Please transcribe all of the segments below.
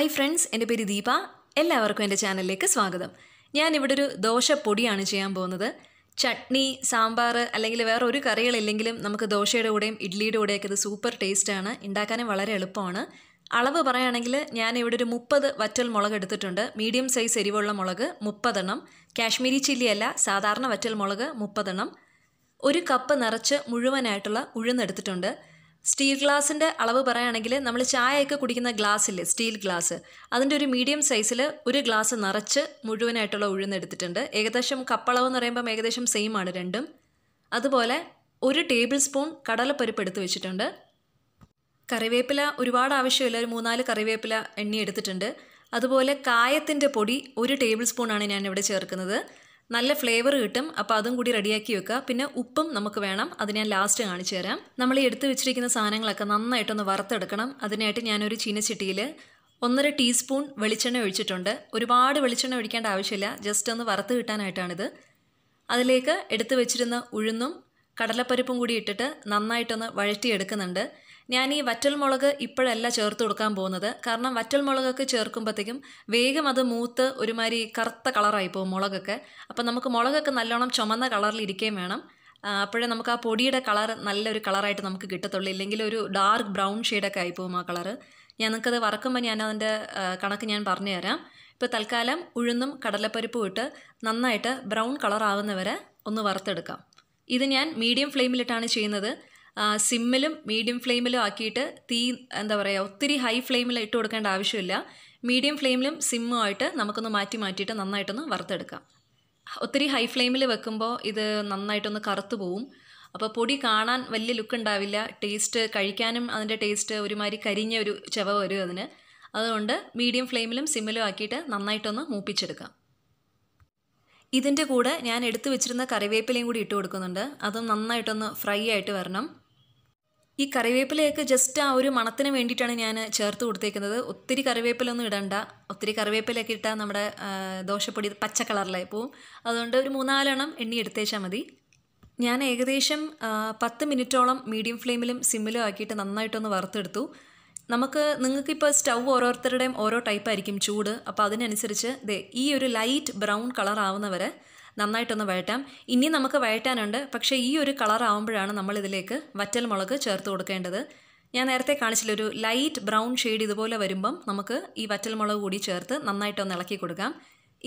hi friends എൻ്റെ പേര് ദീപ എല്ലാവർക്കും എൻ്റെ ചാനലിലേക്ക് സ്വാഗതം ഞാനിവിടെ ഒരു ദോശപ്പൊടിയാണ് ചെയ്യാൻ പോകുന്നത് ചട്നി സാമ്പാർ അല്ലെങ്കിൽ വേറെ ഒരു കറികളില്ലെങ്കിലും നമുക്ക് ദോശയുടെ കൂടെയും ഇഡ്ഡലിയുടെ കൂടെയൊക്കെ ഇത് സൂപ്പർ ടേസ്റ്റാണ് ഉണ്ടാക്കാനും വളരെ എളുപ്പമാണ് അളവ് പറയുകയാണെങ്കിൽ ഞാൻ ഇവിടെ ഒരു മുപ്പത് വറ്റൽ മുളക് എടുത്തിട്ടുണ്ട് മീഡിയം സൈസ് എരിവുള്ള മുളക് മുപ്പതെണ്ണം കാശ്മീരി ചില്ലി അല്ല സാധാരണ വറ്റൽ മുളക് മുപ്പതെണ്ണം ഒരു കപ്പ് നിറച്ച് മുഴുവനായിട്ടുള്ള ഉഴുന്നെടുത്തിട്ടുണ്ട് സ്റ്റീൽ ഗ്ലാസിൻ്റെ അളവ് പറയുകയാണെങ്കിൽ നമ്മൾ ചായയൊക്കെ കുടിക്കുന്ന ഗ്ലാസ്സില്ലേ സ്റ്റീൽ ഗ്ലാസ് അതിൻ്റെ ഒരു മീഡിയം സൈസിൽ ഒരു ഗ്ലാസ് നിറച്ച് മുഴുവനായിട്ടുള്ള ഉഴുന്നെടുത്തിട്ടുണ്ട് ഏകദേശം കപ്പളവ് എന്ന് പറയുമ്പം ഏകദേശം സെയിം ആണ് രണ്ടും അതുപോലെ ഒരു ടേബിൾ സ്പൂൺ കടലപ്പരിപ്പ് എടുത്തു വെച്ചിട്ടുണ്ട് കറിവേപ്പില ഒരുപാട് ആവശ്യമില്ല ഒരു മൂന്നാല് കറിവേപ്പില എണ്ണി എടുത്തിട്ടുണ്ട് അതുപോലെ കായത്തിൻ്റെ പൊടി ഒരു ടേബിൾ സ്പൂണാണ് ഞാനിവിടെ ചേർക്കുന്നത് നല്ല ഫ്ലേവർ കിട്ടും അപ്പോൾ അതും കൂടി റെഡിയാക്കി വെക്കുക പിന്നെ ഉപ്പും നമുക്ക് വേണം അത് ഞാൻ ലാസ്റ്റ് കാണിച്ചു തരാം നമ്മൾ എടുത്തു വെച്ചിരിക്കുന്ന സാധനങ്ങളൊക്കെ നന്നായിട്ടൊന്ന് വറുത്തെടുക്കണം അതിനായിട്ട് ഞാനൊരു ചീനച്ചട്ടിയിൽ ഒന്നര ടീസ്പൂൺ വെളിച്ചെണ്ണ ഒഴിച്ചിട്ടുണ്ട് ഒരുപാട് വെളിച്ചെണ്ണ ഒഴിക്കേണ്ട ആവശ്യമില്ല ജസ്റ്റ് ഒന്ന് വറുത്ത് കിട്ടാനായിട്ടാണിത് അതിലേക്ക് എടുത്തു വെച്ചിരുന്ന ഉഴുന്നും കടലപ്പരിപ്പും കൂടി ഇട്ടിട്ട് നന്നായിട്ടൊന്ന് വഴറ്റിയെടുക്കുന്നുണ്ട് ഞാൻ ഈ വറ്റൽ മുളക് ഇപ്പോഴല്ല ചേർത്ത് കൊടുക്കാൻ പോകുന്നത് കാരണം വറ്റൽ മുളകൊക്കെ ചേർക്കുമ്പോഴത്തേക്കും വേഗം അത് മൂത്ത് ഒരുമാതിരി കറുത്ത കളറായി പോകും മുളകൊക്കെ അപ്പോൾ നമുക്ക് മുളകൊക്കെ നല്ലോണം ചുമന്ന കളറിൽ ഇരിക്കുകയും വേണം അപ്പോഴേ നമുക്ക് ആ പൊടിയുടെ കളർ നല്ലൊരു കളറായിട്ട് നമുക്ക് കിട്ടത്തുള്ളൂ ഇല്ലെങ്കിൽ ഒരു ഡാർക്ക് ബ്രൗൺ ഷെയ്ഡൊക്കെ ആയിപ്പോകും ആ കളറ് ഞാൻ നിങ്ങൾക്കത് വറക്കുമ്പോൾ ഞാൻ അതിൻ്റെ കണക്ക് ഞാൻ പറഞ്ഞു തരാം ഇപ്പോൾ തൽക്കാലം ഉഴുന്നും കടലപ്പരിപ്പും ഇട്ട് നന്നായിട്ട് ബ്രൗൺ കളർ ഒന്ന് വറുത്തെടുക്കാം ഇത് ഞാൻ മീഡിയം ഫ്ലെയിമിലിട്ടാണ് ചെയ്യുന്നത് സിമ്മിലും മീഡിയം ഫ്ലെയിമിലും ആക്കിയിട്ട് തീ എന്താ പറയുക ഒത്തിരി ഹൈ ഫ്ലെയിമിൽ ഇട്ട് കൊടുക്കേണ്ട ആവശ്യമില്ല മീഡിയം ഫ്ലെയിമിലും ആയിട്ട് നമുക്കൊന്ന് മാറ്റി മാറ്റിയിട്ട് നന്നായിട്ടൊന്ന് വറുത്തെടുക്കാം ഒത്തിരി ഹൈ ഫ്ലെയിമിൽ വെക്കുമ്പോൾ ഇത് നന്നായിട്ടൊന്ന് കറുത്തു പോവും അപ്പോൾ പൊടി കാണാൻ വലിയ ലുക്ക് ഉണ്ടാവില്ല ടേസ്റ്റ് കഴിക്കാനും അതിൻ്റെ ടേസ്റ്റ് ഒരുമാതിരി കരിഞ്ഞ ഒരു ചെവ വരും അതിന് അതുകൊണ്ട് മീഡിയം ഫ്ലെയിമിലും സിമ്മിലും ആക്കിയിട്ട് നന്നായിട്ടൊന്ന് മൂപ്പിച്ചെടുക്കാം ഇതിൻ്റെ കൂടെ ഞാൻ എടുത്തു വെച്ചിരുന്ന കറിവേപ്പിലയും കൂടി ഇട്ട് കൊടുക്കുന്നുണ്ട് അതും നന്നായിട്ടൊന്ന് ഫ്രൈ ആയിട്ട് വരണം ഈ കറിവേപ്പിലയൊക്കെ ജസ്റ്റ് ആ ഒരു മണത്തിന് വേണ്ടിയിട്ടാണ് ഞാൻ ചേർത്ത് കൊടുത്തേക്കുന്നത് ഒത്തിരി കറിവേപ്പിലൊന്നും ഇടണ്ട ഒത്തിരി കറിവേപ്പിലൊക്കെ ഇട്ടാൽ നമ്മുടെ ദോശപ്പൊടി പച്ച കളറിലായി പോവും അതുകൊണ്ട് ഒരു മൂന്നാലെണ്ണം എണ്ണി എടുത്തേച്ചാൽ മതി ഞാൻ ഏകദേശം പത്ത് മിനിറ്റോളം മീഡിയം ഫ്ലെയിമിലും സിമ്മിലും ആക്കിയിട്ട് നന്നായിട്ടൊന്ന് വറുത്തെടുത്തു നമുക്ക് നിങ്ങൾക്ക് ഇപ്പോൾ സ്റ്റൗ ഓരോരുത്തരുടെയും ഓരോ ടൈപ്പ് ആയിരിക്കും ചൂട് അപ്പോൾ അതിനനുസരിച്ച് ദേ ഈ ഒരു ലൈറ്റ് ബ്രൗൺ കളർ ആവുന്നവരെ നന്നായിട്ടൊന്ന് വഴറ്റാം ഇനി നമുക്ക് വഴറ്റാനുണ്ട് പക്ഷേ ഈ ഒരു കളർ ആവുമ്പോഴാണ് നമ്മൾ ഇതിലേക്ക് വറ്റൽ മുളക് ചേർത്ത് കൊടുക്കേണ്ടത് ഞാൻ നേരത്തെ കാണിച്ചില്ല ഒരു ലൈറ്റ് ബ്രൗൺ ഷെയ്ഡ് ഇതുപോലെ വരുമ്പം നമുക്ക് ഈ വറ്റൽ മുളക് കൂടി ചേർത്ത് നന്നായിട്ടൊന്ന് ഇളക്കി കൊടുക്കാം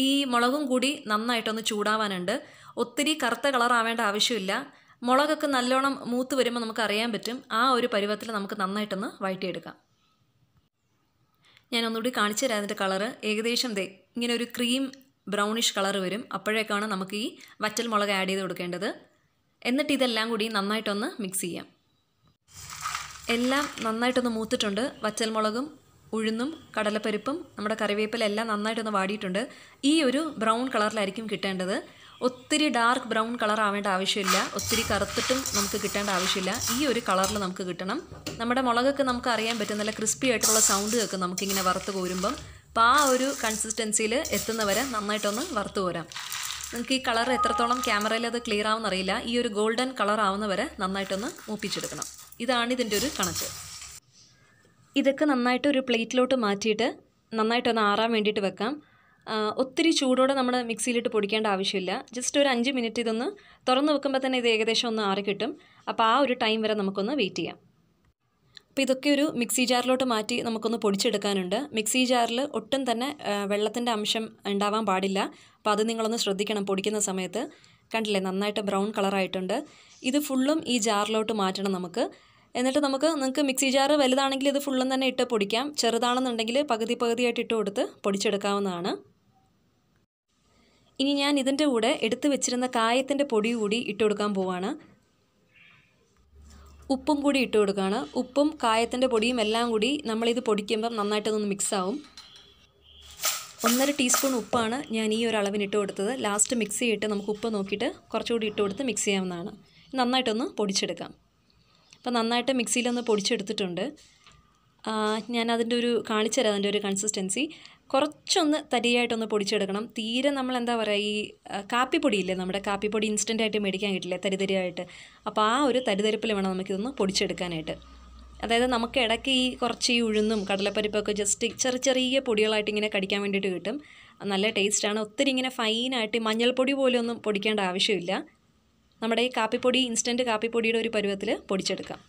ഈ മുളകും കൂടി നന്നായിട്ടൊന്ന് ചൂടാവാനുണ്ട് ഒത്തിരി കറുത്ത കളറാവേണ്ട ആവശ്യമില്ല മുളകൊക്കെ നല്ലോണം മൂത്ത് വരുമ്പോൾ നമുക്ക് അറിയാൻ പറ്റും ആ ഒരു പരുവത്തിൽ നമുക്ക് നന്നായിട്ടൊന്ന് വഴറ്റിയെടുക്കാം ഞാൻ ഒന്നുകൂടി കാണിച്ചു തരാം അതിൻ്റെ കളറ് ഏകദേശം ദേ ഇങ്ങനെ ഒരു ക്രീം ബ്രൗണിഷ് കളർ വരും അപ്പോഴേക്കാണ് നമുക്ക് ഈ വറ്റൽ മുളക് ആഡ് ചെയ്ത് കൊടുക്കേണ്ടത് എന്നിട്ട് ഇതെല്ലാം കൂടി നന്നായിട്ടൊന്ന് മിക്സ് ചെയ്യാം എല്ലാം നന്നായിട്ടൊന്ന് മൂത്തിട്ടുണ്ട് മുളകും ഉഴുന്നും കടലപ്പരിപ്പും നമ്മുടെ കറിവേപ്പില എല്ലാം നന്നായിട്ടൊന്ന് വാടിയിട്ടുണ്ട് ഈ ഒരു ബ്രൗൺ കളറിലായിരിക്കും കിട്ടേണ്ടത് ഒത്തിരി ഡാർക്ക് ബ്രൗൺ കളർ ആവേണ്ട ആവശ്യമില്ല ഒത്തിരി കറുത്തിട്ടും നമുക്ക് കിട്ടേണ്ട ആവശ്യമില്ല ഈ ഒരു കളറിൽ നമുക്ക് കിട്ടണം നമ്മുടെ മുളകൊക്കെ നമുക്ക് അറിയാൻ പറ്റും നല്ല ക്രിസ്പി ആയിട്ടുള്ള സൗണ്ട് കേൾക്കും നമുക്കിങ്ങനെ വറുത്ത് കോരുമ്പം അപ്പോൾ ആ ഒരു കൺസിസ്റ്റൻസിയിൽ എത്തുന്നവരെ നന്നായിട്ടൊന്ന് വറുത്ത് പോരാം നിങ്ങൾക്ക് ഈ കളർ എത്രത്തോളം ക്യാമറയിൽ അത് ക്ലിയർ അറിയില്ല ഈ ഒരു ഗോൾഡൻ കളർ ആവുന്നവരെ നന്നായിട്ടൊന്ന് മൂപ്പിച്ചെടുക്കണം ഇതാണ് ഇതിൻ്റെ ഒരു കണക്ക് ഇതൊക്കെ നന്നായിട്ട് ഒരു പ്ലേറ്റിലോട്ട് മാറ്റിയിട്ട് നന്നായിട്ടൊന്ന് ആറാൻ വേണ്ടിയിട്ട് വെക്കാം ഒത്തിരി ചൂടോടെ നമ്മൾ മിക്സിയിലിട്ട് പൊടിക്കേണ്ട ആവശ്യമില്ല ജസ്റ്റ് ഒരു അഞ്ച് മിനിറ്റ് ഇതൊന്ന് തുറന്ന് വെക്കുമ്പോൾ തന്നെ ഇത് ഏകദേശം ഒന്ന് ആറി കിട്ടും അപ്പോൾ ആ ഒരു ടൈം വരെ നമുക്കൊന്ന് വെയിറ്റ് ചെയ്യാം അപ്പോൾ ഇതൊക്കെ ഒരു മിക്സി ജാറിലോട്ട് മാറ്റി നമുക്കൊന്ന് പൊടിച്ചെടുക്കാനുണ്ട് മിക്സി ജാറിൽ ഒട്ടും തന്നെ വെള്ളത്തിൻ്റെ അംശം ഉണ്ടാവാൻ പാടില്ല അപ്പോൾ അത് നിങ്ങളൊന്ന് ശ്രദ്ധിക്കണം പൊടിക്കുന്ന സമയത്ത് കണ്ടില്ലേ നന്നായിട്ട് ബ്രൗൺ കളറായിട്ടുണ്ട് ഇത് ഫുള്ളും ഈ ജാറിലോട്ട് മാറ്റണം നമുക്ക് എന്നിട്ട് നമുക്ക് നിങ്ങൾക്ക് മിക്സി ജാറ് വലുതാണെങ്കിൽ ഇത് ഫുള്ളും തന്നെ ഇട്ട് പൊടിക്കാം ചെറുതാണെന്നുണ്ടെങ്കിൽ പകുതി പകുതിയായിട്ട് ഇട്ട് കൊടുത്ത് പൊടിച്ചെടുക്കാവുന്നതാണ് ഇനി ഞാൻ ഇതിൻ്റെ കൂടെ എടുത്തു വെച്ചിരുന്ന കായത്തിൻ്റെ പൊടി കൂടി ഇട്ട് കൊടുക്കാൻ പോവാണ് ഉപ്പും കൂടി ഇട്ട് കൊടുക്കുകയാണ് ഉപ്പും കായത്തിൻ്റെ പൊടിയും എല്ലാം കൂടി നമ്മളിത് പൊടിക്കുമ്പം നന്നായിട്ടൊന്ന് മിക്സാവും ഒന്നര ടീസ്പൂൺ ഉപ്പാണ് ഞാൻ ഈ ഒരു അളവിന് ഇട്ട് കൊടുത്തത് ലാസ്റ്റ് മിക്സ് ചെയ്തിട്ട് നമുക്ക് ഉപ്പ് നോക്കിയിട്ട് കുറച്ചുകൂടി ഇട്ട് കൊടുത്ത് മിക്സ് ചെയ്യാവുന്നതാണ് നന്നായിട്ടൊന്ന് പൊടിച്ചെടുക്കാം അപ്പോൾ നന്നായിട്ട് മിക്സിയിലൊന്ന് പൊടിച്ചെടുത്തിട്ടുണ്ട് ഞാൻ അതിൻ്റെ ഒരു കാണിച്ചുതരാം അതിൻ്റെ ഒരു കൺസിസ്റ്റൻസി കുറച്ചൊന്ന് തരിയായിട്ടൊന്ന് പൊടിച്ചെടുക്കണം തീരെ നമ്മൾ എന്താ പറയുക ഈ കാപ്പിപ്പൊടി ഇല്ലേ നമ്മുടെ കാപ്പിപ്പൊടി ഇൻസ്റ്റൻ്റ് ആയിട്ട് മേടിക്കാൻ കിട്ടില്ല തരിതരിയായിട്ട് അപ്പോൾ ആ ഒരു തരിതരിപ്പിൽ വേണം നമുക്കിതൊന്ന് പൊടിച്ചെടുക്കാനായിട്ട് അതായത് നമുക്ക് ഇടയ്ക്ക് ഈ കുറച്ച് ഈ ഉഴുന്നും കടലപ്പരിപ്പൊക്കെ ജസ്റ്റ് ചെറിയ ചെറിയ പൊടികളായിട്ട് ഇങ്ങനെ കടിക്കാൻ വേണ്ടിയിട്ട് കിട്ടും നല്ല ടേസ്റ്റാണ് ഒത്തിരി ഇങ്ങനെ ഫൈനായിട്ട് മഞ്ഞൾപ്പൊടി പോലും ഒന്നും പൊടിക്കേണ്ട ആവശ്യമില്ല നമ്മുടെ ഈ കാപ്പിപ്പൊടി ഇൻസ്റ്റൻറ്റ് കാപ്പിപ്പൊടിയുടെ ഒരു പരുവത്തിൽ പൊടിച്ചെടുക്കാം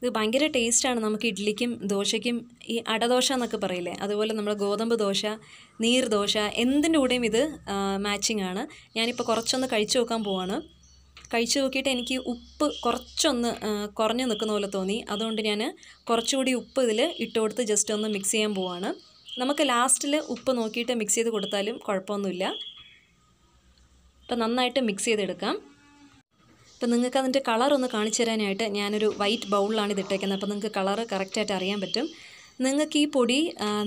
ഇത് ഭയങ്കര ടേസ്റ്റാണ് നമുക്ക് ഇഡ്ഡലിക്കും ദോശയ്ക്കും ഈ അടദോശ എന്നൊക്കെ പറയില്ലേ അതുപോലെ നമ്മൾ ഗോതമ്പ് ദോശ നീർദോശ എന്തിൻ്റെ കൂടെയും ഇത് മാച്ചിങ് ആണ് ഞാനിപ്പോൾ കുറച്ചൊന്ന് കഴിച്ചു നോക്കാൻ പോവാണ് കഴിച്ചു നോക്കിയിട്ട് എനിക്ക് ഉപ്പ് കുറച്ചൊന്ന് കുറഞ്ഞു നിൽക്കുന്ന പോലെ തോന്നി അതുകൊണ്ട് ഞാൻ കുറച്ചുകൂടി ഉപ്പ് ഇതിൽ ഇട്ട് കൊടുത്ത് ജസ്റ്റ് ഒന്ന് മിക്സ് ചെയ്യാൻ പോവാണ് നമുക്ക് ലാസ്റ്റിൽ ഉപ്പ് നോക്കിയിട്ട് മിക്സ് ചെയ്ത് കൊടുത്താലും കുഴപ്പമൊന്നുമില്ല അപ്പോൾ നന്നായിട്ട് മിക്സ് ചെയ്തെടുക്കാം അപ്പം നിങ്ങൾക്ക് അതിൻ്റെ കളർ ഒന്ന് കാണിച്ചു തരാനായിട്ട് ഞാനൊരു വൈറ്റ് ബൗളിലാണ് ഇത് അപ്പം നിങ്ങൾക്ക് കളർ കറക്റ്റായിട്ട് അറിയാൻ പറ്റും നിങ്ങൾക്ക് ഈ പൊടി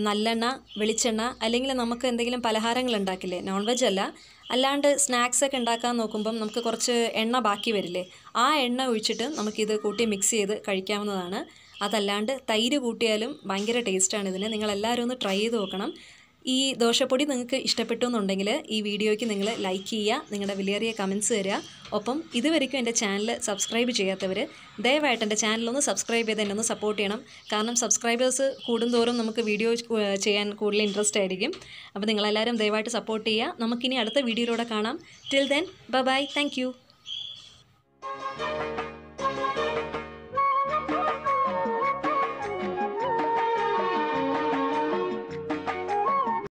നല്ലെണ്ണ വെളിച്ചെണ്ണ അല്ലെങ്കിൽ നമുക്ക് എന്തെങ്കിലും പലഹാരങ്ങൾ ഉണ്ടാക്കില്ലേ നോൺ വെജ് അല്ല അല്ലാണ്ട് സ്നാക്സൊക്കെ ഉണ്ടാക്കാൻ നോക്കുമ്പം നമുക്ക് കുറച്ച് എണ്ണ ബാക്കി വരില്ലേ ആ എണ്ണ ഒഴിച്ചിട്ട് നമുക്കിത് കൂട്ടി മിക്സ് ചെയ്ത് കഴിക്കാവുന്നതാണ് അതല്ലാണ്ട് തൈര് കൂട്ടിയാലും ഭയങ്കര ടേസ്റ്റാണ് ഇതിന് നിങ്ങളെല്ലാവരും ഒന്ന് ട്രൈ ചെയ്ത് നോക്കണം ഈ ദോശപ്പൊടി നിങ്ങൾക്ക് ഇഷ്ടപ്പെട്ടു എന്നുണ്ടെങ്കിൽ ഈ വീഡിയോയ്ക്ക് നിങ്ങൾ ലൈക്ക് ചെയ്യുക നിങ്ങളുടെ വിലയേറിയ കമൻസ് തരിക ഒപ്പം ഇതുവരെയ്ക്കും എൻ്റെ ചാനൽ സബ്സ്ക്രൈബ് ചെയ്യാത്തവർ ദയവായിട്ട് എൻ്റെ ചാനലൊന്ന് സബ്സ്ക്രൈബ് ചെയ്ത് എന്നെ ഒന്ന് സപ്പോർട്ട് ചെയ്യണം കാരണം സബ്സ്ക്രൈബേഴ്സ് കൂടുന്തോറും നമുക്ക് വീഡിയോ ചെയ്യാൻ കൂടുതൽ ഇൻട്രസ്റ്റ് ആയിരിക്കും അപ്പോൾ നിങ്ങളെല്ലാവരും ദയവായിട്ട് സപ്പോർട്ട് ചെയ്യുക നമുക്കിനി അടുത്ത വീഡിയോയിലൂടെ കാണാം ടിൽ ദെൻ ബൈ താങ്ക്